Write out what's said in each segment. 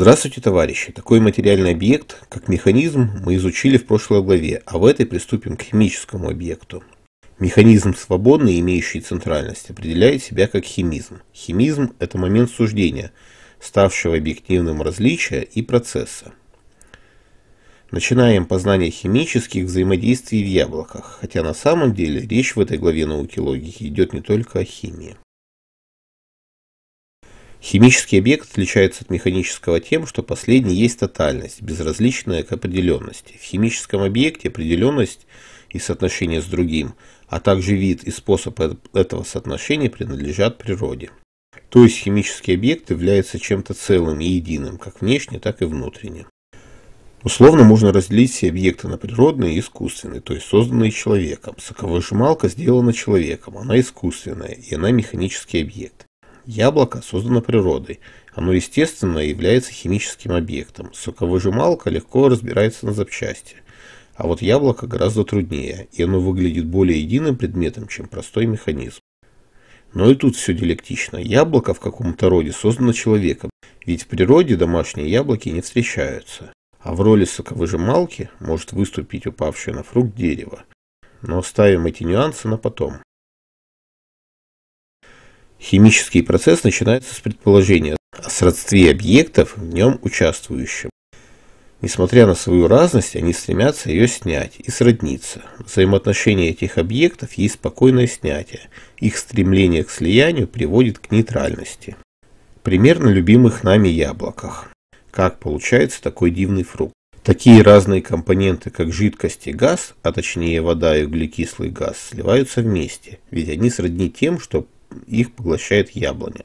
Здравствуйте, товарищи! Такой материальный объект, как механизм, мы изучили в прошлой главе, а в этой приступим к химическому объекту. Механизм свободный, имеющий центральность, определяет себя как химизм. Химизм – это момент суждения, ставшего объективным различия и процесса. Начинаем познание химических взаимодействий в яблоках, хотя на самом деле речь в этой главе науки логики идет не только о химии. Химический объект отличается от механического тем, что последний есть тотальность, безразличная к определенности. В химическом объекте определенность и соотношение с другим, а также вид и способ этого соотношения принадлежат природе. То есть химический объект является чем-то целым и единым, как внешне, так и внутренне. Условно можно разделить все объекты на природные и искусственные, то есть созданные человеком. Соковыжималка сделана человеком, она искусственная, и она механический объект. Яблоко создано природой. Оно, естественно, является химическим объектом. Соковыжималка легко разбирается на запчасти. А вот яблоко гораздо труднее, и оно выглядит более единым предметом, чем простой механизм. Но и тут все диалектично. Яблоко в каком-то роде создано человеком, ведь в природе домашние яблоки не встречаются. А в роли соковыжималки может выступить упавшее на фрукт дерево. Но оставим эти нюансы на потом. Химический процесс начинается с предположения о сродстве объектов в нем участвующим. Несмотря на свою разность, они стремятся ее снять и сродниться. Взаимоотношения этих объектов есть спокойное снятие. Их стремление к слиянию приводит к нейтральности. Пример на любимых нами яблоках. Как получается такой дивный фрукт? Такие разные компоненты, как жидкость и газ, а точнее вода и углекислый газ, сливаются вместе, ведь они сродни тем, что их поглощает яблоня.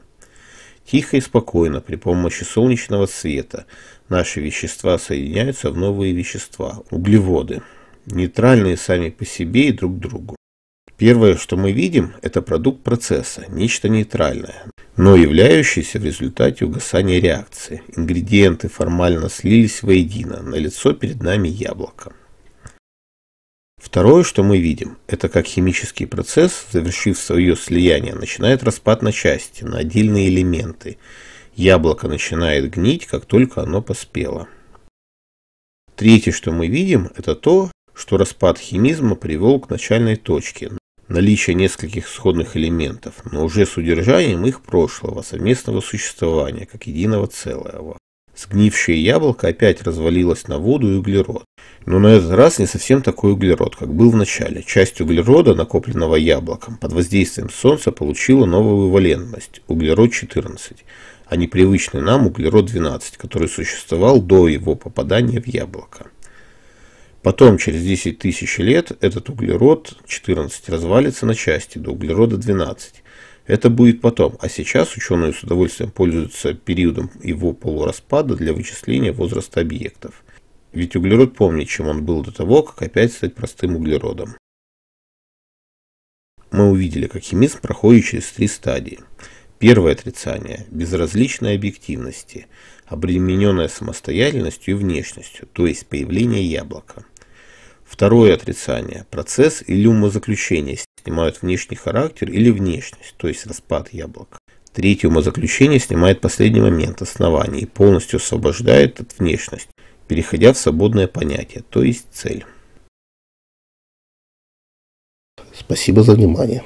Тихо и спокойно, при помощи солнечного света, наши вещества соединяются в новые вещества – углеводы, нейтральные сами по себе и друг другу. Первое, что мы видим, это продукт процесса, нечто нейтральное, но являющееся в результате угасания реакции. Ингредиенты формально слились воедино, на лицо перед нами яблоко. Второе, что мы видим, это как химический процесс, завершив свое слияние, начинает распад на части, на отдельные элементы. Яблоко начинает гнить, как только оно поспело. Третье, что мы видим, это то, что распад химизма привел к начальной точке, наличие нескольких сходных элементов, но уже с удержанием их прошлого, совместного существования, как единого целого. Сгнившее яблоко опять развалилось на воду и углерод. Но на этот раз не совсем такой углерод, как был в начале. Часть углерода, накопленного яблоком, под воздействием Солнца получила новую валентность —– углерод-14, а непривычный нам углерод-12, который существовал до его попадания в яблоко. Потом, через 10 тысяч лет, этот углерод-14 развалится на части до углерода-12, это будет потом, а сейчас ученые с удовольствием пользуются периодом его полураспада для вычисления возраста объектов. Ведь углерод помнит, чем он был до того, как опять стать простым углеродом. Мы увидели, как химизм проходит через три стадии. Первое отрицание – безразличной объективности, обремененное самостоятельностью и внешностью, то есть появление яблока. Второе отрицание – процесс или умозаключение, снимают внешний характер или внешность, то есть распад яблока. Третье умозаключение снимает последний момент основания и полностью освобождает от внешности, переходя в свободное понятие, то есть цель. Спасибо за внимание.